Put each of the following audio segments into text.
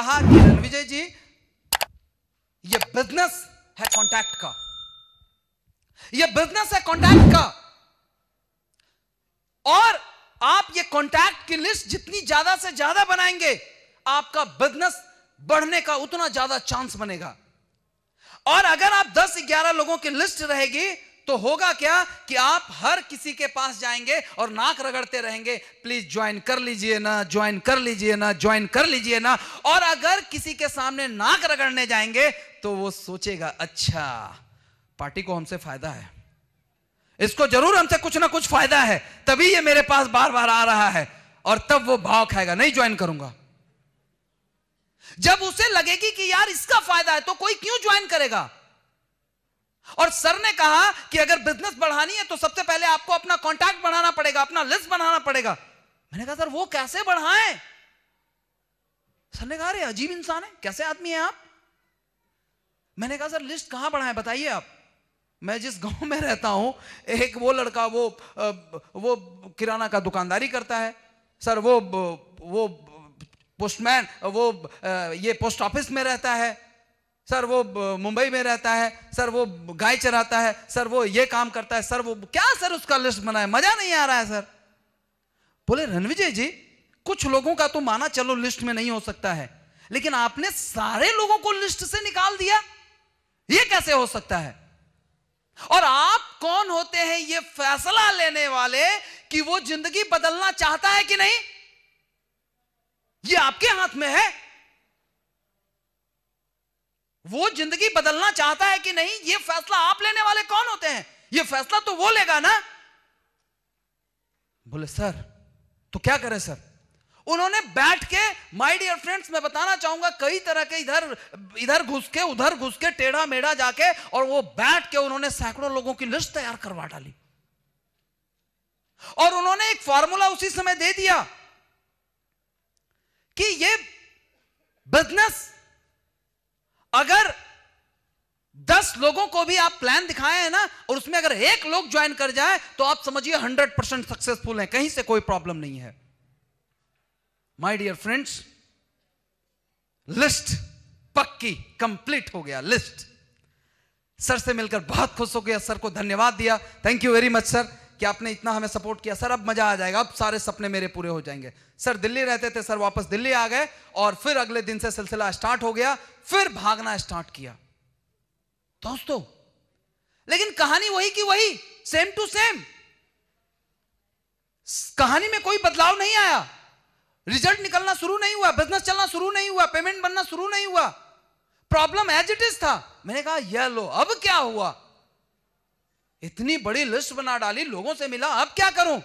कहा कि रणविजय जी ये बिजनेस है कॉन्टैक्ट का ये बिजनेस है कॉन्टैक्ट का और आप ये कॉन्टैक्ट की लिस्ट जितनी ज्यादा से ज्यादा बनाएंगे आपका बिजनेस बढ़ने का उतना ज्यादा चांस बनेगा और अगर आप 10 11 लोगों की लिस्ट रहेगी तो होगा क्या कि आप हर किसी के पास जाएंगे और नाक रगड़ते रहेंगे प्लीज ज्वाइन कर लीजिए ना ज्वाइन कर लीजिए ना ज्वाइन कर लीजिए ना और अगर किसी के सामने नाक रगड़ने जाएंगे तो वो सोचेगा अच्छा पार्टी को हमसे फायदा है इसको जरूर हमसे कुछ ना कुछ फायदा है तभी ये मेरे पास बार बार आ रहा है और तब वो भाव खाएगा नहीं ज्वाइन करूंगा जब उसे लगेगी कि यार इसका फायदा है तो कोई क्यों ज्वाइन करेगा और सर ने कहा कि अगर बिजनेस बढ़ानी है तो सबसे पहले आपको अपना कॉन्टैक्ट बढ़ाना पड़ेगा अपना लिस्ट बनाना पड़ेगा मैंने कहा सर वो कैसे बढ़ाए सर ने कहा अजीब इंसान है कैसे आदमी है आप मैंने कहा सर लिस्ट कहां बढ़ाए बताइए आप मैं जिस गांव में रहता हूं एक वो लड़का वो वो किराना का दुकानदारी करता है सर वो वो पोस्टमैन वो ये पोस्ट ऑफिस में रहता है सर वो मुंबई में रहता है सर वो गाय चराता है सर वो ये काम करता है सर वो क्या सर उसका लिस्ट बनाए मजा नहीं आ रहा है सर बोले रणविजय जी कुछ लोगों का तो माना चलो लिस्ट में नहीं हो सकता है लेकिन आपने सारे लोगों को लिस्ट से निकाल दिया ये कैसे हो सकता है और आप कौन होते हैं ये फैसला लेने वाले कि वो जिंदगी बदलना चाहता है कि नहीं ये आपके हाथ में है वो जिंदगी बदलना चाहता है कि नहीं ये फैसला आप लेने वाले कौन होते हैं ये फैसला तो वो लेगा ना बोले सर तो क्या करें सर उन्होंने बैठ के माय डियर फ्रेंड्स मैं बताना चाहूंगा कई तरह के इधर इधर घुस के उधर घुस के टेढ़ा मेढ़ा जाके और वो बैठ के उन्होंने सैकड़ों लोगों की लिस्ट तैयार करवा डाली और उन्होंने एक फॉर्मूला उसी समय दे दिया कि ये बिजनेस अगर दस लोगों को भी आप प्लान दिखाए हैं ना और उसमें अगर एक लोग ज्वाइन कर जाए तो आप समझिए हंड्रेड परसेंट सक्सेसफुल हैं कहीं से कोई प्रॉब्लम नहीं है माय डियर फ्रेंड्स लिस्ट पक्की कंप्लीट हो गया लिस्ट सर से मिलकर बहुत खुश हो गया सर को धन्यवाद दिया thank you very much sir कि आपने इतना हमें सपोर्ट किया सर अब मजा आ जाएगा अब सारे सपने मेरे पूरे हो जाएंगे सर दिल्ली रहते थे सर वापस दिल्ली आ गए और फिर अगले दिन से सिलसिला स्टार्ट हो गया फिर भागना स्टार्ट किया दोस्तों लेकिन कहानी वही की वही सेम टू सेम कहानी में कोई बदलाव नहीं आया रिजल्ट निकलना शुरू नहीं हुआ बिजनेस चलना शुरू नहीं हुआ पेमेंट बनना शुरू नहीं हुआ प्रॉब्लम एज इट इज था मैंने कहा ये लो अब क्या हुआ इतनी बड़ी लिस्ट बना डाली लोगों से मिला अब क्या करूं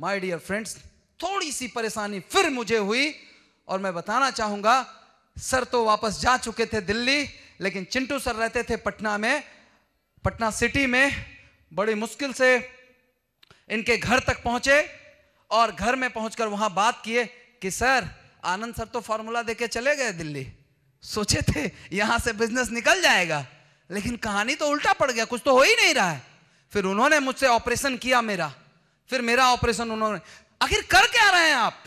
माय डियर फ्रेंड्स थोड़ी सी परेशानी फिर मुझे हुई और मैं बताना चाहूंगा सर तो वापस जा चुके थे दिल्ली लेकिन चिंटू सर रहते थे पटना में पटना सिटी में बड़ी मुश्किल से इनके घर तक पहुंचे और घर में पहुंचकर वहां बात किए कि सर आनंद सर तो फॉर्मूला देके चले गए दिल्ली सोचे थे यहां से बिजनेस निकल जाएगा लेकिन कहानी तो उल्टा पड़ गया कुछ तो हो ही नहीं रहा है फिर उन्होंने मुझसे ऑपरेशन किया मेरा फिर मेरा ऑपरेशन उन्होंने आखिर कर क्या रहे हैं आप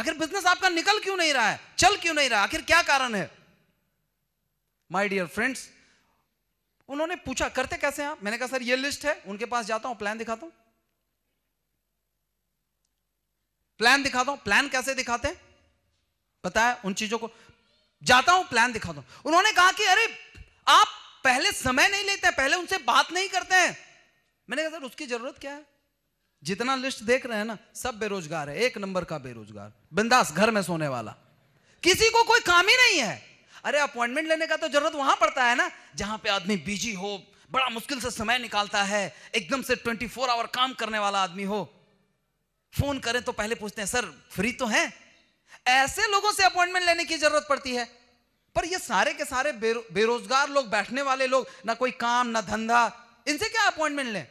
आखिर बिजनेस आपका निकल क्यों नहीं रहा है चल क्यों नहीं रहा आखिर क्या कारण है माई डियर फ्रेंड्स उन्होंने पूछा करते कैसे आप मैंने कहा सर ये लिस्ट है उनके पास जाता हूं प्लान दिखाता हूं प्लान दिखाता हूं प्लान कैसे दिखाते हैं बताया उन चीजों को जाता हूं प्लान दिखाता हूं उन्होंने कहा कि अरे आप पहले समय नहीं लेते हैं पहले उनसे बात नहीं करते हैं मैंने कहा सर उसकी जरूरत क्या है जितना लिस्ट देख रहे हैं ना सब बेरोजगार है एक नंबर का बेरोजगार बिंदास घर में सोने वाला किसी को कोई काम ही नहीं है अरे अपॉइंटमेंट लेने का तो जरूरत वहां पड़ता है ना जहां पे आदमी बिजी हो बड़ा मुश्किल से समय निकालता है एकदम से 24 आवर काम करने वाला आदमी हो फोन करें तो पहले पूछते हैं सर फ्री तो हैं ऐसे लोगों से अपॉइंटमेंट लेने की जरूरत पड़ती है पर ये सारे के सारे बेरो, बेरोजगार लोग बैठने वाले लोग ना कोई काम ना धंधा इनसे क्या अपॉइंटमेंट लें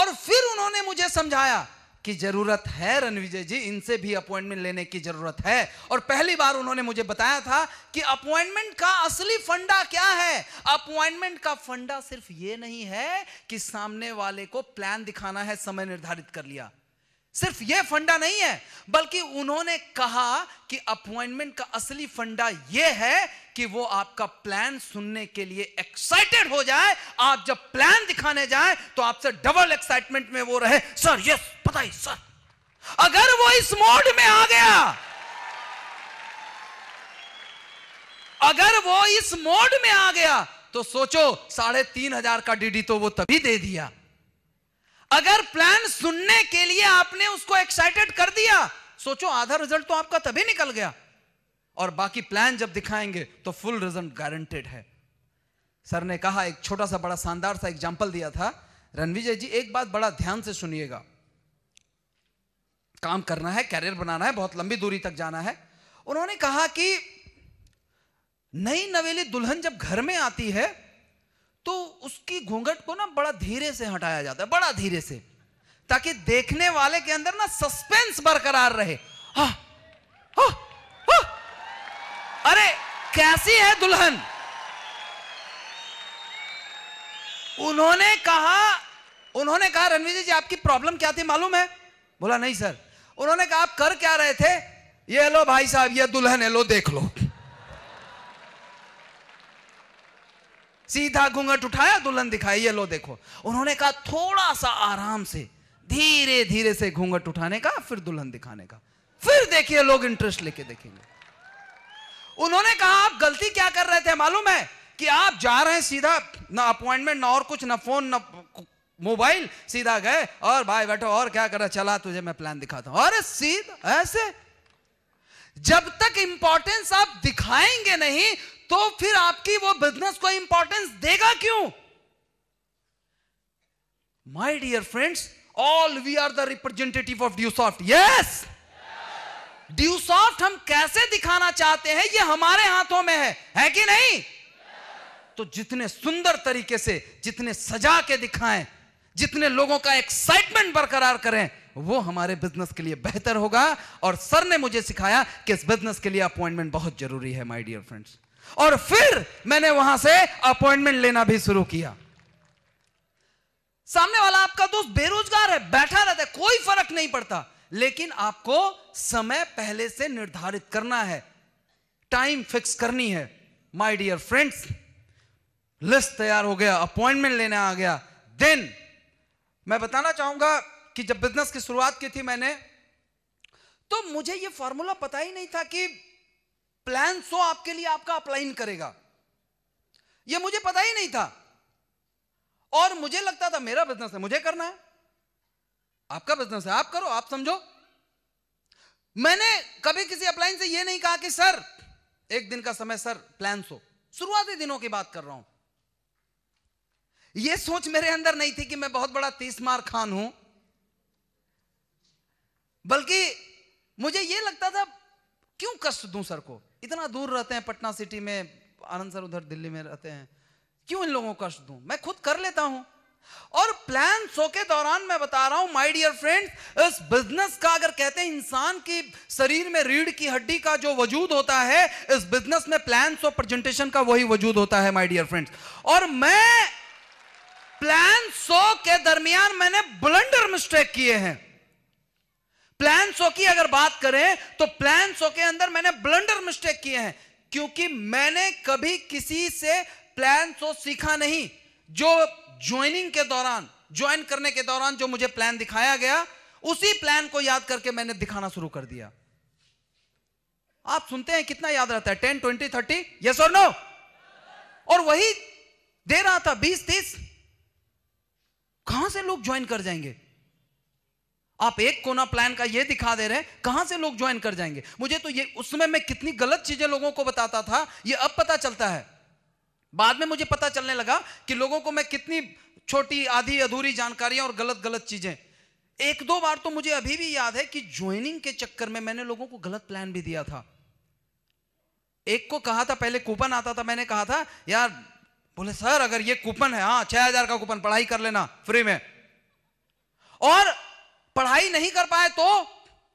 और फिर उन्होंने मुझे समझाया कि जरूरत है रणविजय जी इनसे भी अपॉइंटमेंट लेने की जरूरत है और पहली बार उन्होंने मुझे बताया था कि अपॉइंटमेंट का असली फंडा क्या है अपॉइंटमेंट का फंडा सिर्फ यह नहीं है कि सामने वाले को प्लान दिखाना है समय निर्धारित कर लिया सिर्फ यह फंडा नहीं है बल्कि उन्होंने कहा कि अपॉइंटमेंट का असली फंडा यह है कि वो आपका प्लान सुनने के लिए एक्साइटेड हो जाए आप जब प्लान दिखाने जाए तो आपसे डबल एक्साइटमेंट में वो रहे सर यस पता ही सर अगर वो इस मोड में आ गया अगर वो इस मोड में आ गया तो सोचो साढ़े तीन हजार का डीडी तो वो तभी दे दिया अगर प्लान सुनने के लिए आपने उसको एक्साइटेड कर दिया सोचो आधा रिजल्ट तो आपका तभी निकल गया और बाकी प्लान जब दिखाएंगे तो फुल रिजल्ट गारंटेड है सर ने कहा एक छोटा सा बड़ा शानदार सा एग्जाम्पल दिया था रणविजय जी एक बात बड़ा ध्यान से सुनिएगा काम करना है कैरियर बनाना है बहुत लंबी दूरी तक जाना है उन्होंने कहा कि नई नवेली दुल्हन जब घर में आती है तो उसकी घूंघट को ना बड़ा धीरे से हटाया जाता है बड़ा धीरे से ताकि देखने वाले के अंदर ना सस्पेंस बरकरार रहे हा, हा, हा, अरे कैसी है दुल्हन उन्होंने कहा उन्होंने कहा रणवीर जी आपकी प्रॉब्लम क्या थी मालूम है बोला नहीं सर उन्होंने कहा आप कर क्या रहे थे ये लो भाई साहब ये दुल्हन है लो देख लो सीधा घूंघट उठाया दुल्हन दिखाई ये लो देखो उन्होंने कहा थोड़ा सा आराम से धीरे धीरे से घूंघट उठाने का फिर दुल्हन दिखाने का फिर देखिए लोग इंटरेस्ट लेके देखेंगे उन्होंने कहा आप गलती क्या कर रहे थे मालूम है कि आप जा रहे हैं सीधा ना अपॉइंटमेंट ना और कुछ ना फोन ना मोबाइल सीधा गए और भाई बैठो और क्या कर रहा चला तुझे मैं प्लान दिखाता हूं अरे सीधा ऐसे जब तक इंपॉर्टेंस आप दिखाएंगे नहीं तो फिर आपकी वो बिजनेस को इंपॉर्टेंस देगा क्यों my dear friends all we are the representative of Dusoft yes Dusoft हम कैसे दिखाना चाहते हैं ये हमारे हाथों में है है कि नहीं तो जितने सुंदर तरीके से जितने सजा के दिखाएं जितने लोगों का एक्साइटमेंट बरकरार करें वो हमारे बिजनेस के लिए बेहतर होगा और सर ने मुझे सिखाया कि इस बिजनेस के लिए अपॉइंटमेंट बहुत जरूरी है माय डियर फ्रेंड्स और फिर मैंने वहां से अपॉइंटमेंट लेना भी शुरू किया सामने वाला आपका दोस्त बेरोजगार है बैठा रहता है कोई फर्क नहीं पड़ता लेकिन आपको समय पहले से निर्धारित करना है टाइम फिक्स करनी है माय डियर फ्रेंड्स लिस्ट तैयार हो गया अपॉइंटमेंट लेने आ गया देन मैं बताना चाहूंगा कि जब बिजनेस की शुरुआत की थी मैंने तो मुझे यह फॉर्मूला पता ही नहीं था कि प्लान सो आपके लिए आपका अप्लाइन करेगा यह मुझे पता ही नहीं था और मुझे लगता था मेरा बिजनेस है मुझे करना है आपका बिजनेस है आप करो आप समझो मैंने कभी किसी अपलाइन से यह नहीं कहा कि सर एक दिन का समय सर प्लान सो शुरुआती दिनों की बात कर रहा हूं यह सोच मेरे अंदर नहीं थी कि मैं बहुत बड़ा तीस मार खान हूं बल्कि मुझे यह लगता था क्यों कष्ट दूं सर को इतना दूर रहते हैं पटना सिटी में आनंद सर उधर दिल्ली में रहते हैं क्यों इन लोगों को कष्ट दू मैं खुद कर लेता हूं और प्लान सो के दौरान मैं बता रहा हूं माय डियर फ्रेंड्स इस बिजनेस का अगर कहते हैं इंसान की शरीर में रीढ़ की हड्डी का जो वजूद होता है इस बिजनेस में प्लान सो प्रेजेंटेशन का वही वजूद होता है माय डियर फ्रेंड्स और मैं प्लान सो के दरमियान मैंने ब्लंडर मिस्टेक किए हैं प्लान सो की अगर बात करें तो प्लान सो के अंदर मैंने ब्लंडर मिस्टेक किए हैं क्योंकि मैंने कभी किसी से प्लान तो सीखा नहीं जो ज्वाइनिंग के दौरान ज्वाइन करने के दौरान जो मुझे प्लान दिखाया गया उसी प्लान को याद करके मैंने दिखाना शुरू कर दिया आप सुनते हैं कितना याद रहता है टेन ट्वेंटी थर्टी यस और नो और वही दे रहा था बीस तीस कहां से लोग ज्वाइन कर जाएंगे आप एक कोना प्लान का ये दिखा दे रहे हैं कहां से लोग ज्वाइन कर जाएंगे मुझे तो ये उस समय मैं कितनी गलत चीजें लोगों को बताता था ये अब पता चलता है बाद में मुझे पता चलने लगा कि लोगों को मैं कितनी छोटी आधी अधूरी जानकारियां और गलत गलत चीजें एक दो बार तो मुझे अभी भी याद है कि ज्वाइनिंग के चक्कर में मैंने लोगों को गलत प्लान भी दिया था एक को कहा था पहले कूपन आता था मैंने कहा था यार बोले सर अगर ये कूपन है हाँ छह हजार का कूपन पढ़ाई कर लेना फ्री में और पढ़ाई नहीं कर पाए तो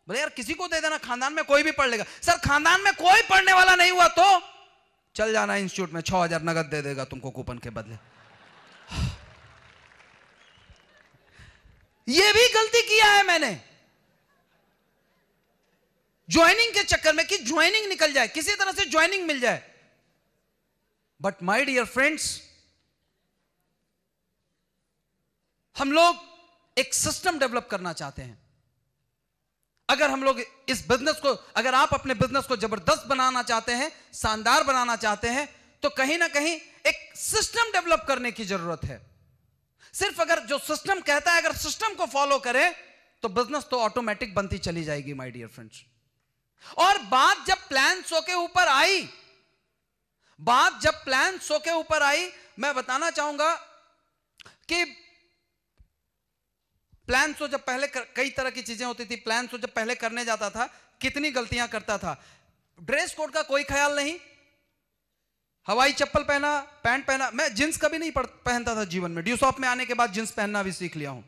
बोले यार किसी को दे देना खानदान में कोई भी पढ़ लेगा सर खानदान में कोई पढ़ने वाला नहीं हुआ तो चल जाना इंस्टीट्यूट में छः हजार नगद दे देगा तुमको कूपन के बदले ये भी गलती किया है मैंने ज्वाइनिंग के चक्कर में कि ज्वाइनिंग निकल जाए किसी तरह से ज्वाइनिंग मिल जाए बट माई डियर फ्रेंड्स हम लोग एक सिस्टम डेवलप करना चाहते हैं अगर हम लोग इस बिजनेस को अगर आप अपने बिजनेस को जबरदस्त बनाना चाहते हैं शानदार बनाना चाहते हैं तो कहीं ना कहीं एक सिस्टम डेवलप करने की जरूरत है सिर्फ अगर जो सिस्टम कहता है अगर सिस्टम को फॉलो करें तो बिजनेस तो ऑटोमेटिक बनती चली जाएगी माय डियर फ्रेंड्स और बात जब प्लान सो के ऊपर आई बात जब प्लान सो के ऊपर आई मैं बताना चाहूंगा कि प्लान सो तो जब पहले कर, कई तरह की चीजें होती थी प्लान सो तो जब पहले करने जाता था कितनी गलतियां करता था ड्रेस कोड का कोई ख्याल नहीं हवाई चप्पल पहना पैंट पहना मैं जींस कभी नहीं पहनता था जीवन में ड्यूसॉप में आने के बाद जींस पहनना भी सीख लिया हूं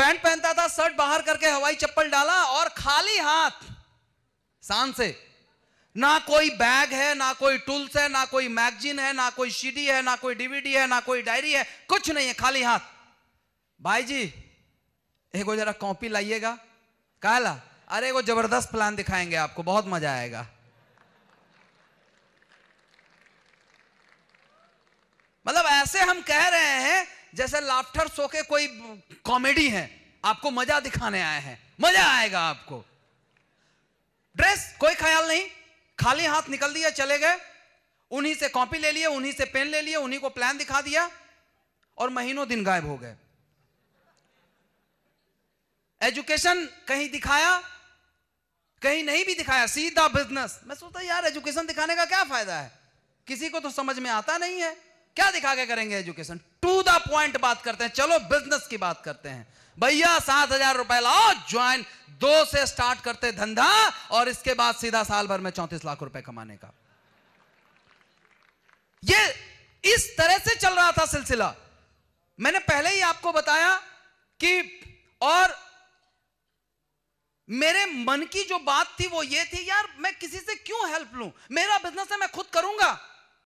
पैंट पहनता था शर्ट बाहर करके हवाई चप्पल डाला और खाली हाथ शान से ना कोई बैग है ना कोई टूल्स है ना कोई मैगजीन है ना कोई सीडी है ना कोई डीवीडी है ना कोई डायरी है कुछ नहीं है खाली हाथ भाई जी वो जरा कॉपी लाइएगा काला अरे वो जबरदस्त प्लान दिखाएंगे आपको बहुत मजा आएगा मतलब ऐसे हम कह रहे हैं जैसे लाफ्टर सो के कोई कॉमेडी है आपको मजा दिखाने आए हैं मजा आएगा आपको ड्रेस कोई ख्याल नहीं खाली हाथ निकल दिया चले गए उन्हीं से कॉपी ले लिए उन्हीं से पेन ले लिए उन्हीं को प्लान दिखा दिया और महीनों दिन गायब हो गए एजुकेशन कहीं दिखाया कहीं नहीं भी दिखाया सीधा बिजनेस मैं सोचता यार एजुकेशन दिखाने का क्या फायदा है किसी को तो समझ में आता नहीं है क्या दिखा के करेंगे एजुकेशन टू द पॉइंट बात करते हैं चलो बिजनेस की बात करते हैं भैया सात हजार रुपए लाओ ज्वाइन दो से स्टार्ट करते धंधा और इसके बाद सीधा साल भर में चौंतीस लाख रुपए कमाने का ये इस तरह से चल रहा था सिलसिला मैंने पहले ही आपको बताया कि और मेरे मन की जो बात थी वो ये थी यार मैं किसी से क्यों हेल्प लू मेरा बिजनेस है मैं खुद करूंगा